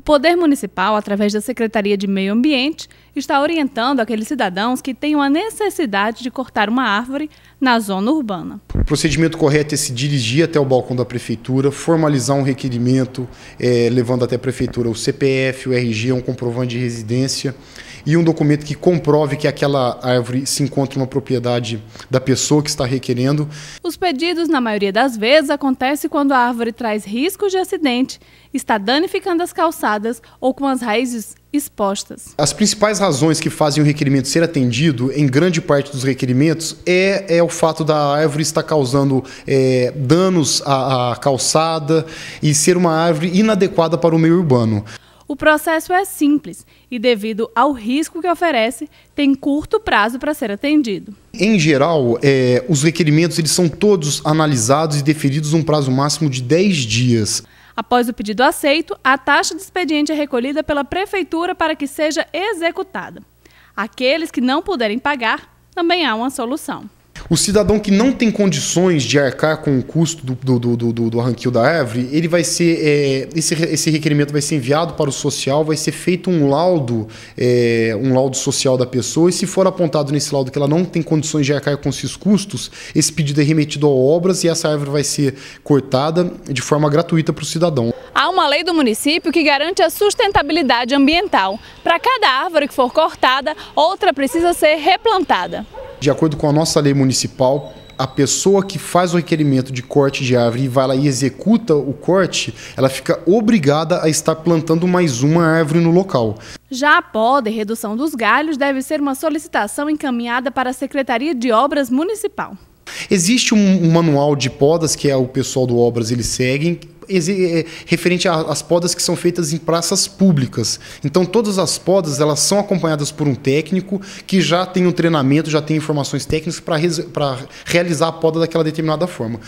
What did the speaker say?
O Poder Municipal, através da Secretaria de Meio Ambiente, está orientando aqueles cidadãos que tenham a necessidade de cortar uma árvore na zona urbana. O procedimento correto é se dirigir até o balcão da Prefeitura, formalizar um requerimento, é, levando até a Prefeitura o CPF, o RG, um comprovante de residência e um documento que comprove que aquela árvore se encontra uma propriedade da pessoa que está requerendo. Os pedidos, na maioria das vezes, acontece quando a árvore traz riscos de acidente, está danificando as calçadas ou com as raízes expostas. As principais razões que fazem o requerimento ser atendido, em grande parte dos requerimentos, é, é o fato da árvore estar causando é, danos à, à calçada e ser uma árvore inadequada para o meio urbano. O processo é simples e, devido ao risco que oferece, tem curto prazo para ser atendido. Em geral, é, os requerimentos eles são todos analisados e deferidos num prazo máximo de 10 dias. Após o pedido aceito, a taxa de expediente é recolhida pela Prefeitura para que seja executada. Aqueles que não puderem pagar, também há uma solução. O cidadão que não tem condições de arcar com o custo do, do, do, do, do da árvore, ele vai ser. É, esse, esse requerimento vai ser enviado para o social, vai ser feito um laudo, é, um laudo social da pessoa, e se for apontado nesse laudo que ela não tem condições de arcar com esses custos, esse pedido é remetido a obras e essa árvore vai ser cortada de forma gratuita para o cidadão. Há uma lei do município que garante a sustentabilidade ambiental. Para cada árvore que for cortada, outra precisa ser replantada. De acordo com a nossa lei municipal, a pessoa que faz o requerimento de corte de árvore e vai lá e executa o corte, ela fica obrigada a estar plantando mais uma árvore no local. Já a poda e redução dos galhos deve ser uma solicitação encaminhada para a Secretaria de Obras Municipal. Existe um, um manual de podas que é o pessoal do Obras eles seguem, eh, referente às podas que são feitas em praças públicas. Então todas as podas elas são acompanhadas por um técnico que já tem um treinamento, já tem informações técnicas para realizar a poda daquela determinada forma.